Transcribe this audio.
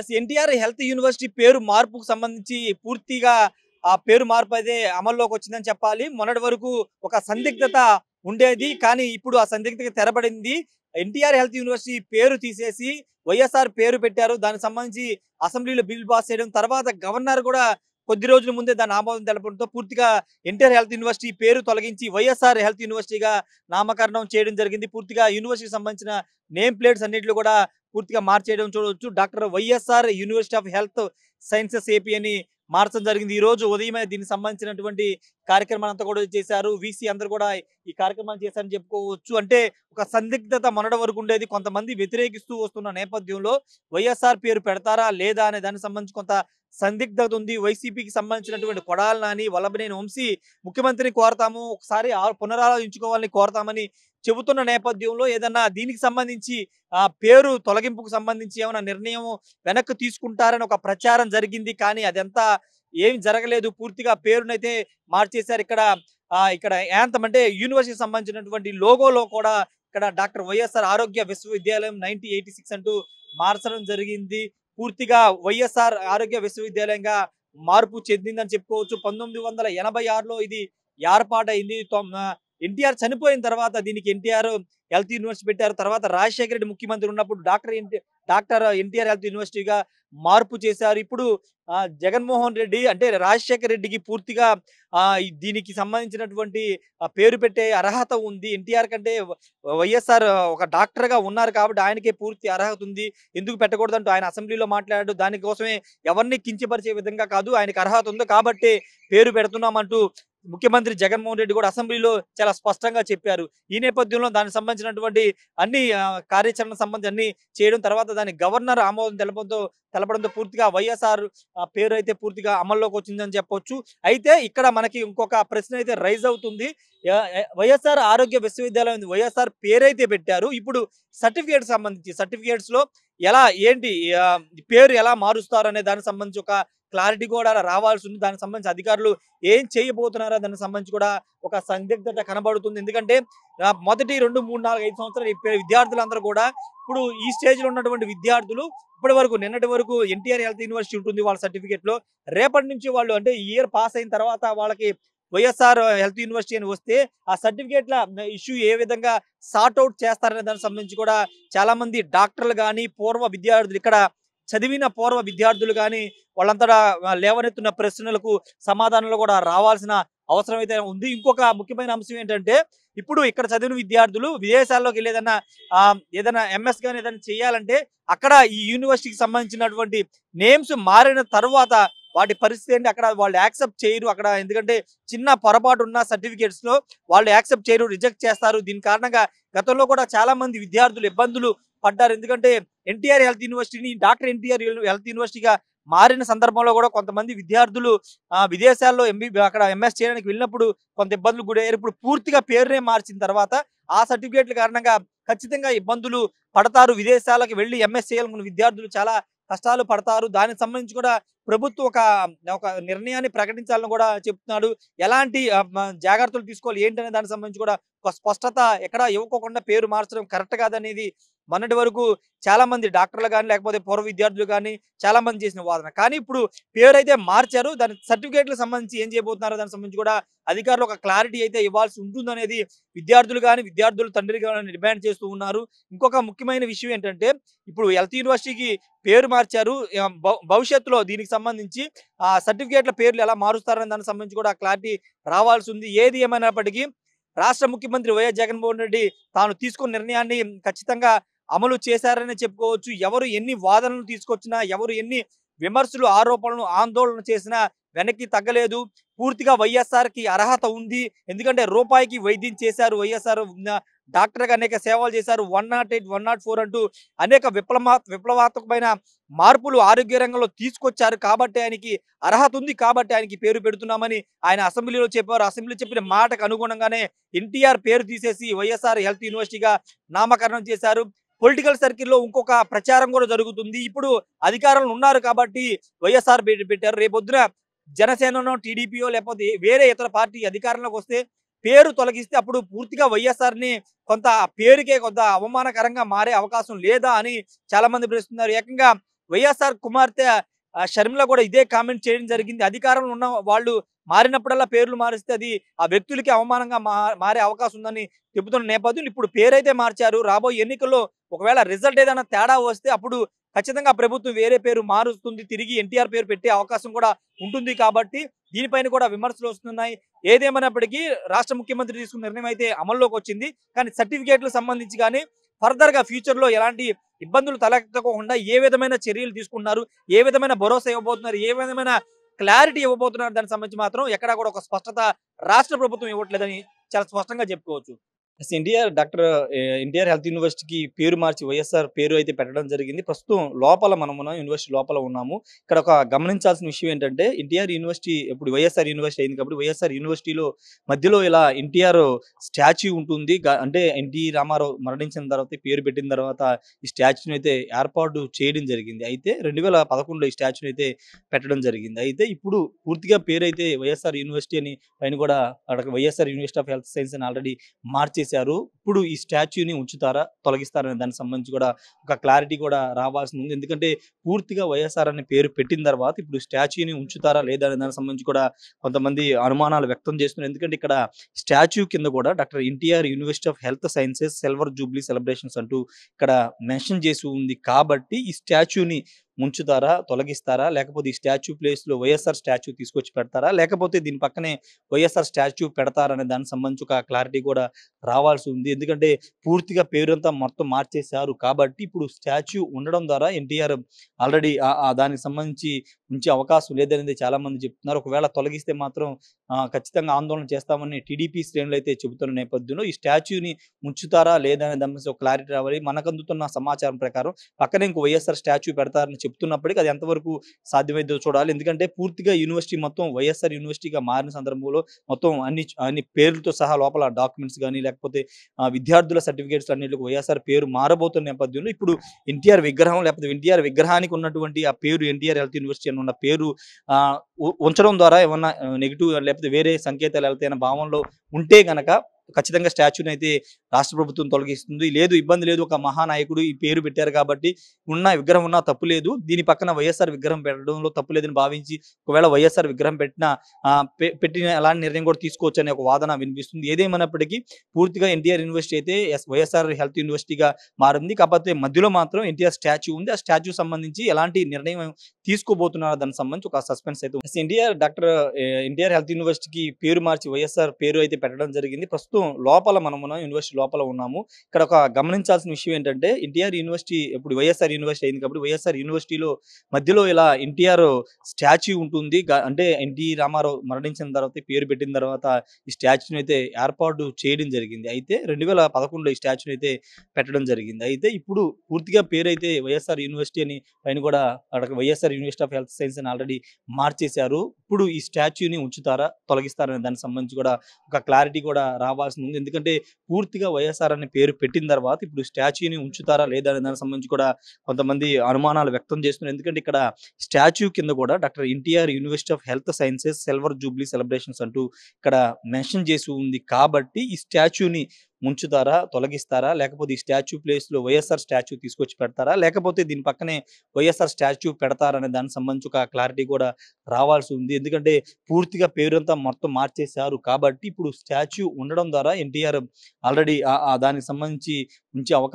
yes NTR health university పేరు మార్పుకు సంబంధించి పూర్తిగా ఆ పేరు మార్పు అయితే అమల్లోకి వచ్చిందని చెప్పాలి మొన్నటి వరకు ఒక సందిగ్ధత ఉండేది కానీ ఇప్పుడు ఆ సందిగ్ధత తెరబడింది ఎన్టీఆర్ హెల్త్ యూనివర్సిటీ పేరు తీసేసి వైఎస్ఆర్ పేరు పెట్టారు దానికి సంబంధించి అసెంబ్లీలో బిల్ పాస్ చేయడం తర్వాత గవర్నర్ కూడా కొద్ది రోజుల ముందే దాని ఆమోదం తెలపడంతో పూర్తిగా ఎన్టీఆర్ హెల్త్ యూనివర్సిటీ పేరు తొలగించి వైఎస్ఆర్ హెల్త్ యూనివర్సిటీగా నామకరణం చేయడం జరిగింది పూర్తిగా యూనివర్సిటీకి సంబంధించిన నేమ్ ప్లేట్స్ అన్నింటిలో కూడా పూర్తిగా మార్చేయడం చూడవచ్చు doctor YSR university of health sciences AP అని మార్చడం జరిగింది ఈ రోజు ఉదయమే దీనికి సంబంధించినటువంటి కార్యక్రమాన్ని అంతా కూడా చేశారు వీసీ అందరు కూడా ఈ కార్యక్రమాలు చేశారని చెప్పుకోవచ్చు అంటే ఒక సందిగ్ధత మొన్నటి వరకు ఉండేది కొంతమంది వ్యతిరేకిస్తూ వస్తున్న నేపథ్యంలో వైఎస్ఆర్ పేరు పెడతారా లేదా అనే దానికి సంబంధించి కొంత సందిగ్ధత ఉంది వైసీపీకి సంబంధించినటువంటి కొడాలని నాని వల్లభనేని వంశీ ముఖ్యమంత్రిని కోరతాము ఒకసారి పునరాలోచించుకోవాలని కోరతామని చెబుతున్న నేపథ్యంలో ఏదన్నా దీనికి సంబంధించి ఆ పేరు తొలగింపుకు సంబంధించి ఏమైనా నిర్ణయం వెనక్కి తీసుకుంటారని ఒక ప్రచారం జరిగింది కానీ అదంతా ఏం జరగలేదు పూర్తిగా పేరునైతే మార్చేశారు ఇక్కడ ఇక్కడ యాంతం అంటే యూనివర్సిటీకి సంబంధించినటువంటి లోగోలో కూడా ఇక్కడ డాక్టర్ వైఎస్ఆర్ ఆరోగ్య విశ్వవిద్యాలయం నైన్టీ అంటూ మార్చడం జరిగింది పూర్తిగా వైఎస్ఆర్ ఆరోగ్య విశ్వవిద్యాలయంగా మార్పు చెందిందని చెప్పుకోవచ్చు పంతొమ్మిది వందల ఎనభై ఆరులో ఇది ఏర్పాటైంది ఎన్టీఆర్ చనిపోయిన తర్వాత దీనికి ఎన్టీఆర్ హెల్త్ యూనివర్సిటీ పెట్టారు తర్వాత రాజశేఖర రెడ్డి ముఖ్యమంత్రి ఉన్నప్పుడు డాక్టర్ డాక్టర్ ఎన్టీఆర్ హెల్త్ యూనివర్సిటీగా మార్పు చేశారు ఇప్పుడు జగన్మోహన్ రెడ్డి అంటే రాజశేఖర రెడ్డికి పూర్తిగా దీనికి సంబంధించినటువంటి పేరు పెట్టే అర్హత ఉంది ఎన్టీఆర్ కంటే వైఎస్ఆర్ ఒక డాక్టర్గా ఉన్నారు కాబట్టి ఆయనకే పూర్తి అర్హత ఉంది ఎందుకు పెట్టకూడదంటూ ఆయన అసెంబ్లీలో మాట్లాడాడు దానికోసమే ఎవరిని కించపరిచే విధంగా కాదు ఆయనకు అర్హత ఉంది కాబట్టి పేరు పెడుతున్నామంటూ ముఖ్యమంత్రి జగన్మోహన్ రెడ్డి కూడా అసెంబ్లీలో చాలా స్పష్టంగా చెప్పారు ఈ నేపథ్యంలో దానికి సంబంధించినటువంటి అన్ని కార్యాచరణ సంబంధించి అన్ని చేయడం తర్వాత దాని గవర్నర్ ఆమోదం తెలపడంతో తెలపడంతో పూర్తిగా వైఎస్ఆర్ పేరు అయితే పూర్తిగా అమల్లోకి వచ్చిందని చెప్పొచ్చు అయితే ఇక్కడ మనకి ఇంకొక ప్రశ్న అయితే రైజ్ అవుతుంది వైఎస్ఆర్ ఆరోగ్య విశ్వవిద్యాలయం వైఎస్ఆర్ పేరైతే పెట్టారు ఇప్పుడు సర్టిఫికేట్ సంబంధించి సర్టిఫికేట్స్ లో ఎలా ఏంటి పేరు ఎలా మారుస్తారు అనే దానికి సంబంధించి ఒక క్లారిటీ కూడా రావాల్సి ఉంది దానికి సంబంధించి అధికారులు ఏం చేయబోతున్నారో దానికి సంబంధించి కూడా ఒక సందిగ్ధత కనబడుతుంది ఎందుకంటే మొదటి రెండు మూడు నాలుగు ఐదు సంవత్సరాలు విద్యార్థులందరూ కూడా ఇప్పుడు ఈ స్టేజ్లో ఉన్నటువంటి విద్యార్థులు ఇప్పటి వరకు నిన్నటి వరకు ఎన్టీఆర్ హెల్త్ యూనివర్సిటీ ఉంటుంది వాళ్ళ సర్టిఫికేట్లో రేపటి నుంచి వాళ్ళు అంటే ఈ ఇయర్ పాస్ అయిన తర్వాత వాళ్ళకి వైఎస్ఆర్ హెల్త్ యూనివర్సిటీ అని వస్తే ఆ సర్టిఫికేట్ల ఇష్యూ ఏ విధంగా సార్ట్అవుట్ చేస్తారనే దానికి సంబంధించి కూడా చాలామంది డాక్టర్లు కానీ పూర్వ విద్యార్థులు ఇక్కడ చదివిన పూర్వ విద్యార్థులు కానీ వాళ్ళంతటా లేవనెత్తున్న ప్రశ్నలకు సమాధానాలు కూడా రావాల్సిన అవసరం అయితే ఉంది ఇంకొక ముఖ్యమైన అంశం ఏంటంటే ఇప్పుడు ఇక్కడ చదివిన విద్యార్థులు విదేశాల్లోకి వెళ్ళి ఏదైనా ఏదైనా ఎంఎస్ కానీ ఏదైనా చేయాలంటే అక్కడ ఈ యూనివర్సిటీకి సంబంధించినటువంటి నేమ్స్ మారిన తర్వాత వాటి పరిస్థితి ఏంటి అక్కడ వాళ్ళు యాక్సెప్ట్ చేయరు అక్కడ ఎందుకంటే చిన్న పొరపాటు ఉన్న సర్టిఫికేట్స్లో వాళ్ళు యాక్సెప్ట్ చేయరు రిజెక్ట్ చేస్తారు దీని కారణంగా గతంలో కూడా చాలామంది విద్యార్థులు ఇబ్బందులు పడ్డారు ఎందుకంటే ఎన్టీఆర్ హెల్త్ యూనివర్సిటీని డాక్టర్ ఎన్టీఆర్ హెల్త్ యూనివర్సిటీగా మారిన సందర్భంలో కూడా కొంతమంది విద్యార్థులు విదేశాల్లో ఎంబీ అక్కడ ఎంఎస్ చేయడానికి వెళ్ళినప్పుడు కొంత ఇబ్బందులు గురయ్యారు ఇప్పుడు పూర్తిగా పేరునే మార్చిన తర్వాత ఆ సర్టిఫికేట్ల కారణంగా ఖచ్చితంగా ఇబ్బందులు పడతారు విదేశాలకు వెళ్ళి ఎంఎస్ చేయాలనుకున్న విద్యార్థులు చాలా కష్టాలు పడతారు దానికి సంబంధించి కూడా ప్రభుత్వం ఒక ఒక నిర్ణయాన్ని ప్రకటించాలని కూడా చెప్తున్నాడు ఎలాంటి జాగ్రత్తలు తీసుకోవాలి ఏంటనే దానికి సంబంధించి కూడా ఒక స్పష్టత ఎక్కడ ఇవ్వకోకుండా పేరు మార్చడం కరెక్ట్ కాదనేది మొన్నటి వరకు చాలా మంది డాక్టర్లు కానీ లేకపోతే పూర్వ విద్యార్థులు కానీ చాలా మంది చేసిన వాదన కానీ ఇప్పుడు పేరు అయితే మార్చారు దాని సర్టిఫికేట్లకు సంబంధించి ఏం చేయబోతున్నారు దానికి సంబంధించి కూడా అధికారులు ఒక క్లారిటీ అయితే ఇవ్వాల్సి ఉంటుందనేది విద్యార్థులు కానీ విద్యార్థులు తండ్రి కానీ డిమాండ్ చేస్తూ ఉన్నారు ఇంకొక ముఖ్యమైన విషయం ఏంటంటే ఇప్పుడు హెల్త్ యూనివర్సిటీకి పేరు మార్చారు భవిష్యత్తులో దీనికి సంబంధించి ఆ సర్టిఫికేట్ల పేర్లు ఎలా మారుస్తారనే దానికి సంబంధించి కూడా క్లారిటీ రావాల్సి ఉంది ఏది ఏమైనప్పటికీ రాష్ట్ర ముఖ్యమంత్రి వైఎస్ జగన్మోహన్ రెడ్డి తాను తీసుకున్న నిర్ణయాన్ని ఖచ్చితంగా అమలు చేశారని చెప్పుకోవచ్చు ఎవరు ఎన్ని వాదనలు తీసుకొచ్చినా ఎవరు ఎన్ని విమర్శలు ఆరోపణలు ఆందోళన చేసినా వెనక్కి తగ్గలేదు పూర్తిగా వైఎస్ఆర్కి అర్హత ఉంది ఎందుకంటే రూపాయికి వైద్యం చేశారు వైఎస్ఆర్ డాక్టర్గా అనేక సేవలు చేశారు one nought eight one nought four అంటూ అనేక విప్లవా విప్లవాత్మకమైన మార్పులు ఆరోగ్య రంగంలో తీసుకొచ్చారు కాబట్టి ఆయనకి అర్హత ఉంది కాబట్టి ఆయనకి పేరు పెడుతున్నామని ఆయన అసెంబ్లీలో చెప్పారు అసెంబ్లీ చెప్పిన మాటకు అనుగుణంగానే ఎన్టీఆర్ పేరు తీసేసి వైఎస్ఆర్ హెల్త్ యూనివర్సిటీగా నామకరణం చేశారు పొలిటికల్ సర్కిల్లో ఇంకొక ప్రచారం కూడా జరుగుతుంది ఇప్పుడు అధికారంలో ఉన్నారు కాబట్టి వైఎస్ఆర్ పెట్టారు రేపొద్దున జనసేనను టీడీపీయో లేకపోతే వేరే ఇతర పార్టీ అధికారంలోకి వస్తే పేరు తొలగిస్తే అప్పుడు పూర్తిగా వైఎస్ఆర్ని కొంత పేరుకే కొంత అవమానకరంగా మారే అవకాశం లేదా అని చాలా మంది ప్రశ్నిస్తున్నారు ఏకంగా వైఎస్ఆర్ కుమార్తె షర్మిల కూడా ఇదే కామెంట్ చేయడం జరిగింది అధికారంలో ఉన్న వాళ్ళు మారినప్పుడల్లా పేర్లు మారిస్తే అది ఆ వ్యక్తులకి అవమానంగా మారే అవకాశం ఉందని చెబుతున్న నేపథ్యంలో ఇప్పుడు పేరైతే మార్చారు రాబోయే ఎన్నికల్లో ఒకవేళ రిజల్ట్ ఏదైనా తేడా వస్తే అప్పుడు ఖచ్చితంగా ప్రభుత్వం వేరే పేరు మారుస్తుంది తిరిగి ఎన్టీఆర్ పేరు పెట్టే అవకాశం కూడా ఉంటుంది కాబట్టి దీనిపైన కూడా విమర్శలు వస్తున్నాయి ఏదేమైనప్పటికీ రాష్ట్ర ముఖ్యమంత్రి తీసుకున్న నిర్ణయం అయితే అమల్లోకి వచ్చింది కానీ సర్టిఫికేట్లు సంబంధించి కానీ ఫర్దర్గా ఫ్యూచర్లో ఎలాంటి ఇబ్బందులు తలెత్తకుండా ఏ విధమైన చర్యలు తీసుకున్నారు ఏ విధమైన భరోసా ఇవ్వబోతున్నారు ఏ విధమైన క్లారిటీ ఇవ్వబోతున్నారు దానికి సంబంధించి మాత్రం ఎక్కడా కూడా ఒక స్పష్టత రాష్ట్ర ప్రభుత్వం ఇవ్వట్లేదని చాలా స్పష్టంగా చెప్పుకోవచ్చు ఎన్టీఆర్ డాక్టర్ ఎన్టీఆర్ హెల్త్ యూనివర్సిటీకి పేరు మార్చి వైఎస్ఆర్ పేరు అయితే పెట్టడం జరిగింది ప్రస్తుతం లోపల మనం యూనివర్సిటీ లోపల ఉన్నాము ఇక్కడ ఒక గమనించాల్సిన విషయం ఏంటంటే ఎన్టీఆర్ యూనివర్సిటీ ఇప్పుడు వైఎస్ఆర్ యూనివర్సిటీ అయింది కాబట్టి వైఎస్ఆర్ యూనివర్సిటీలో మధ్యలో ఇలా ఎన్టీఆర్ స్టాచ్యూ ఉంటుంది అంటే ఎన్టీ e రామారావు మరణించిన తర్వాత పేరు పెట్టిన తర్వాత ఈ స్టాచ్యూని అయితే ఏర్పాటు చేయడం జరిగింది అయితే రెండు వేల పదకొండులో ఈ స్టాచ్యూని అయితే పెట్టడం జరిగింది అయితే ఇప్పుడు పూర్తిగా పేరు అయితే వైఎస్ఆర్ యూనివర్సిటీ అని పైన కూడా YSR university of health science అని ఆల్రెడీ మార్చేసి చేశారు ఇప్పుడు ఈ స్టాచ్యూని ఉంచుతారా తొలగిస్తారనే దానికి సంబంధించి కూడా ఒక క్లారిటీ కూడా రావాల్సి ఉంది ఎందుకంటే పూర్తిగా వైఎస్ఆర్ అనే పేరు పెట్టిన తర్వాత ఇప్పుడు స్టాచ్యూని ఉంచుతారా లేదా అనే దానికి సంబంధించి కూడా కొంతమంది అనుమానాలు వ్యక్తం చేస్తున్నారు ఎందుకంటే ఇక్కడ స్టాచ్యూ కింద కూడా doctor NTR university of health sciences silver jubilee celebrations అంటూ ఇక్కడ మెన్షన్ చేసి ఉంది కాబట్టి ఈ స్టాచ్యూని ముంచుతారా తొలగిస్తారా లేకపోతే ఈ స్టాచ్యూ ప్లేస్లో వైఎస్ఆర్ స్టాచ్యూ తీసుకొచ్చి పెడతారా లేకపోతే దీని పక్కనే వైఎస్ఆర్ స్టాచ్యూ పెడతారనే దానికి సంబంధించి ఒక క్లారిటీ కూడా రావాల్సి ఉంది ఎందుకంటే పూర్తిగా పేరంతా మొత్తం మార్చేశారు కాబట్టి ఇప్పుడు స్టాచ్యూ ఉండడం ద్వారా ఎన్టీఆర్ ఆల్రెడీ దానికి సంబంధించి ఉంచే అవకాశం లేదనేది చాలామంది చెప్తున్నారు ఒకవేళ తొలగిస్తే మాత్రం ఖచ్చితంగా ఆందోళన చేస్తామని టీడీపీ శ్రేణులు అయితే చెబుతున్న నేపథ్యంలో ఈ స్టాచ్యూని ముంచుతారా లేదా దాని ఒక క్లారిటీ రావాలి మనకు అందుతున్న సమాచారం ప్రకారం పక్కనే ఇంకో వైఎస్ఆర్ స్టాచ్యూ పెడతారని చెప్తున్నప్పటికీ అది ఎంతవరకు సాధ్యమైందో చూడాలి ఎందుకంటే పూర్తిగా యూనివర్సిటీ మొత్తం వైఎస్ఆర్ యూనివర్సిటీగా మారిన సందర్భంలో మొత్తం అన్ని అన్ని పేర్లతో సహా లోపల డాక్యుమెంట్స్ కానీ లేకపోతే విద్యార్థుల సర్టిఫికేట్స్ అన్నింటికి వైఎస్ఆర్ పేరు మారబోతున్న నేపథ్యంలో ఇప్పుడు ఎన్టీఆర్ విగ్రహం లేకపోతే ఎన్టీఆర్ విగ్రహానికి ఉన్నటువంటి ఆ పేరు ఎన్టీఆర్ హెల్త్ యూనివర్సిటీ అని ఉన్న పేరు ఉంచడం ద్వారా ఏమన్నా నెగిటివ్ లేకపోతే వేరే సంకేతాలు వెళ్తాయన్న భావంలో ఉంటే గనక ఖచ్చితంగా స్టాచ్యూని అయితే రాష్ట్ర ప్రభుత్వం తొలగిస్తుంది లేదు ఇబ్బంది లేదు ఒక మహానాయకుడు ఈ పేరు పెట్టారు కాబట్టి ఉన్న విగ్రహం ఉన్నా తప్పు లేదు దీని పక్కన వైఎస్ఆర్ విగ్రహం పెట్టడంలో తప్పు లేదని భావించి ఒకవేళ వైఎస్ఆర్ విగ్రహం పెట్టిన పెట్టిన ఎలాంటి నిర్ణయం కూడా తీసుకోవచ్చు అనే ఒక వాదన వినిపిస్తుంది ఏదేమైనప్పటికీ పూర్తిగా ఎన్టీఆర్ యూనివర్సిటీ అయితే వైఎస్ఆర్ హెల్త్ యూనివర్సిటీగా మారింది కాకపోతే మధ్యలో మాత్రం ఎన్టీఆర్ స్టాచ్యూ ఉంది ఆ స్టాచ్యూ సంబంధించి ఎలాంటి నిర్ణయం తీసుకోబోతున్నారో దానికి సంబంధించి ఒక సస్పెన్స్ అయితే ఉంది ఎన్టీఆర్ డాక్టర్ ఎన్టీఆర్ హెల్త్ యూనివర్సిటీకి పేరు మార్చి వైఎస్ఆర్ పేరు అయితే పెట్టడం జరిగింది ప్రస్తుతం లోపల మనం యూనివర్సిటీ లోపల ఉన్నాము ఇక్కడ ఒక గమనించాల్సిన విషయం ఏంటంటే ఎన్టీఆర్ యూనివర్సిటీ ఇప్పుడు వైఎస్ఆర్ యూనివర్సిటీ అయింది కాబట్టి వైఎస్ఆర్ యూనివర్సిటీలో మధ్యలో ఇలా ఎన్టీఆర్ స్టాచ్యూ ఉంటుంది అంటే ఎన్టీ రామారావు మరణించిన తర్వాత పేరు పెట్టిన తర్వాత ఈ స్టాచ్యూని అయితే ఏర్పాటు చేయడం జరిగింది అయితే రెండు వేల పదకొండులో ఈ స్టాచ్యూని అయితే పెట్టడం జరిగింది అయితే ఇప్పుడు పూర్తిగా పేరు అయితే వైఎస్ఆర్ యూనివర్సిటీ అని పైన కూడా అక్కడ YSR university of health science అని ఆల్రెడీ మార్చేశారు ఇప్పుడు ఈ స్టాచ్యూని ఉంచుతారా తొలగిస్తారనే దానికి సంబంధించి కూడా ఒక క్లారిటీ కూడా రావాల్సి ఉంది ఎందుకంటే పూర్తిగా పూర్తిగా వైఎస్ఆర్ అనే పేరు పెట్టిన తర్వాత ఇప్పుడు స్టాచ్యూని ఉంచుతారా లేదా అనే దానికి సంబంధించి కూడా కొంతమంది అనుమానాలు వ్యక్తం చేస్తున్నారు ఎందుకంటే ఇక్కడ స్టాచ్యూ కింద కూడా doctor NTR university of health sciences silver jubilee celebrations అంటూ ఇక్కడ మెన్షన్ చేసి ఉంది కాబట్టి ఈ స్టాచ్యూని ముంచుతారా తొలగిస్తారా లేకపోతే ఈ స్టాచ్యూ ప్లేస్లో వైఎస్ఆర్ స్టాచ్యూ తీసుకొచ్చి పెడతారా లేకపోతే దీని పక్కనే వైఎస్ఆర్ స్టాచ్యూ పెడతారనే దానికి సంబంధించి ఒక క్లారిటీ కూడా రావాల్సి ఉంది ఎందుకంటే పూర్తిగా పేరంతా మొత్తం మార్చేశారు కాబట్టి ఇప్పుడు స్టాచ్యూ ఉండడం ద్వారా ఎన్టీఆర్ ఆల్రెడీ దానికి సంబంధించి ఉంచే అవకాశం